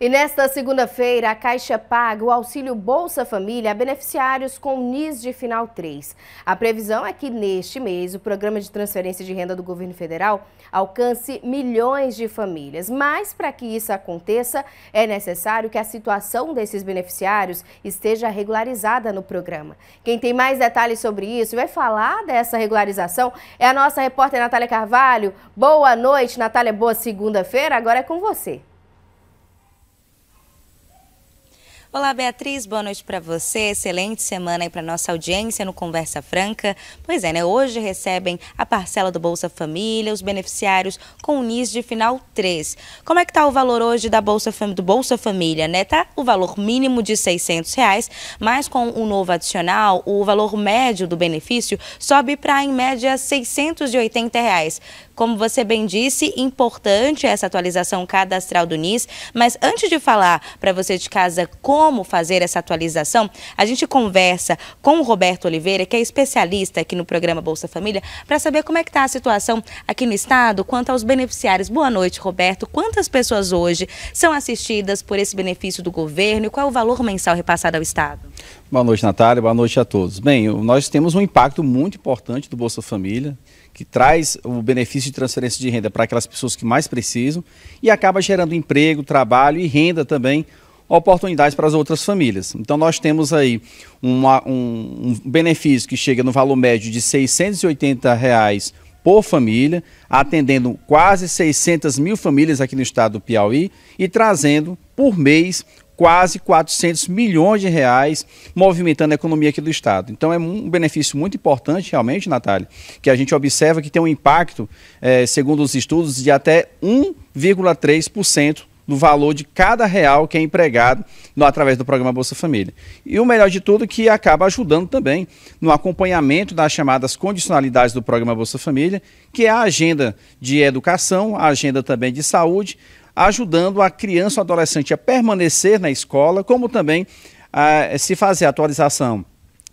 E nesta segunda-feira, a Caixa paga o auxílio Bolsa Família a beneficiários com NIS de final 3. A previsão é que neste mês o programa de transferência de renda do governo federal alcance milhões de famílias. Mas para que isso aconteça, é necessário que a situação desses beneficiários esteja regularizada no programa. Quem tem mais detalhes sobre isso e vai falar dessa regularização é a nossa repórter Natália Carvalho. Boa noite, Natália. Boa segunda-feira. Agora é com você. Olá, Beatriz, boa noite para você. Excelente semana aí para nossa audiência no Conversa Franca. Pois é, né? Hoje recebem a parcela do Bolsa Família, os beneficiários com o NIS de final 3. Como é que tá o valor hoje da Bolsa do Bolsa Família, né? Tá o valor mínimo de R$ reais, mas com o um novo adicional, o valor médio do benefício sobe para em média R$ reais. Como você bem disse, importante essa atualização cadastral do NIS, mas antes de falar para você de casa como fazer essa atualização, a gente conversa com o Roberto Oliveira, que é especialista aqui no programa Bolsa Família, para saber como é que está a situação aqui no estado quanto aos beneficiários. Boa noite, Roberto. Quantas pessoas hoje são assistidas por esse benefício do governo e qual é o valor mensal repassado ao estado? Boa noite, Natália. Boa noite a todos. Bem, nós temos um impacto muito importante do Bolsa Família, que traz o benefício de transferência de renda para aquelas pessoas que mais precisam e acaba gerando emprego, trabalho e renda também, oportunidades para as outras famílias. Então, nós temos aí uma, um, um benefício que chega no valor médio de R$ 680 reais por família, atendendo quase 600 mil famílias aqui no estado do Piauí e trazendo por mês quase 400 milhões de reais, movimentando a economia aqui do Estado. Então é um benefício muito importante, realmente, Natália, que a gente observa que tem um impacto, é, segundo os estudos, de até 1,3% do valor de cada real que é empregado no, através do programa Bolsa Família. E o melhor de tudo, é que acaba ajudando também no acompanhamento das chamadas condicionalidades do programa Bolsa Família, que é a agenda de educação, a agenda também de saúde, ajudando a criança ou adolescente a permanecer na escola, como também a ah, se fazer a atualização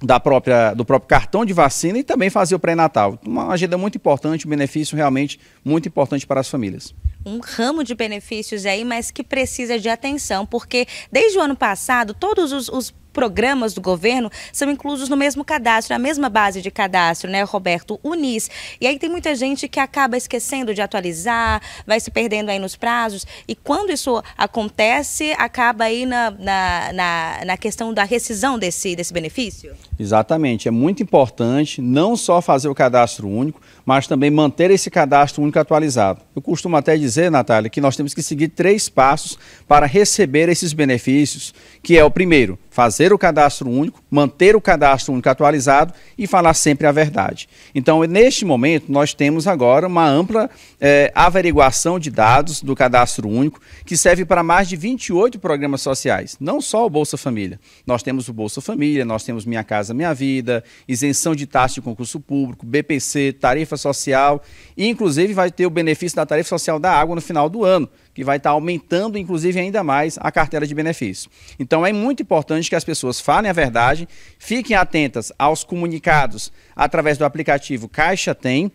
da própria, do próprio cartão de vacina e também fazer o pré-natal. Uma agenda muito importante, um benefício realmente muito importante para as famílias. Um ramo de benefícios aí, mas que precisa de atenção, porque desde o ano passado, todos os, os programas do governo são inclusos no mesmo cadastro, na mesma base de cadastro, né, Roberto? Unis. E aí tem muita gente que acaba esquecendo de atualizar, vai se perdendo aí nos prazos. E quando isso acontece, acaba aí na, na, na, na questão da rescisão desse, desse benefício? Exatamente. É muito importante não só fazer o cadastro único, mas também manter esse cadastro único atualizado. Eu costumo até dizer, Natália, que nós temos que seguir três passos para receber esses benefícios, que é o primeiro, fazer o cadastro único, manter o cadastro único atualizado e falar sempre a verdade. Então, neste momento, nós temos agora uma ampla eh, averiguação de dados do cadastro único, que serve para mais de 28 programas sociais, não só o Bolsa Família. Nós temos o Bolsa Família, nós temos Minha Casa Minha Vida, isenção de taxa de concurso público, BPC, tarifa social, e inclusive vai ter o benefício da tarifa social da água no final do ano, que vai estar aumentando, inclusive, ainda mais a carteira de benefícios. Então, é muito importante importante que as pessoas falem a verdade, fiquem atentas aos comunicados através do aplicativo Caixa Tem,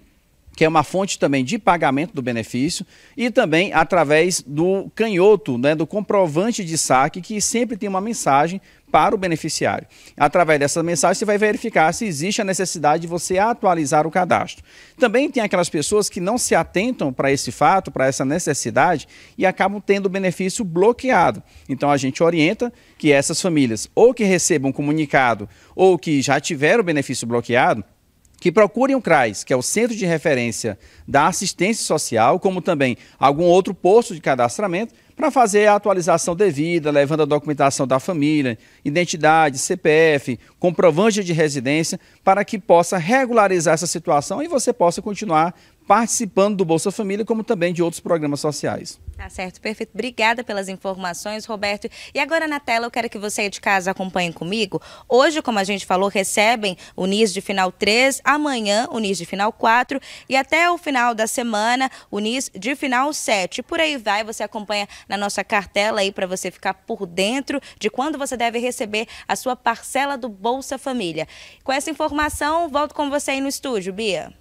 que é uma fonte também de pagamento do benefício, e também através do canhoto, né, do comprovante de saque, que sempre tem uma mensagem para o beneficiário. Através dessa mensagem, você vai verificar se existe a necessidade de você atualizar o cadastro. Também tem aquelas pessoas que não se atentam para esse fato, para essa necessidade, e acabam tendo o benefício bloqueado. Então, a gente orienta que essas famílias, ou que recebam comunicado, ou que já tiveram o benefício bloqueado, que procurem o CRAS, que é o Centro de Referência da Assistência Social, como também algum outro posto de cadastramento, para fazer a atualização devida, levando a documentação da família, identidade, CPF, comprovante de residência, para que possa regularizar essa situação e você possa continuar participando do Bolsa Família, como também de outros programas sociais. Tá certo, perfeito. Obrigada pelas informações, Roberto. E agora na tela eu quero que você aí de casa acompanhe comigo. Hoje, como a gente falou, recebem o NIS de final 3, amanhã o NIS de final 4 e até o final da semana o NIS de final 7. Por aí vai, você acompanha na nossa cartela aí para você ficar por dentro de quando você deve receber a sua parcela do Bolsa Família. Com essa informação, volto com você aí no estúdio, Bia.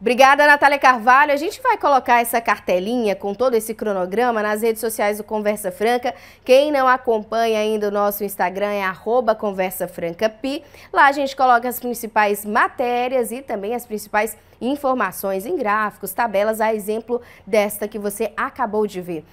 Obrigada, Natália Carvalho. A gente vai colocar essa cartelinha com todo esse cronograma nas redes sociais do Conversa Franca. Quem não acompanha ainda o nosso Instagram é arroba conversafrancapi. Lá a gente coloca as principais matérias e também as principais informações em gráficos, tabelas, a exemplo desta que você acabou de ver.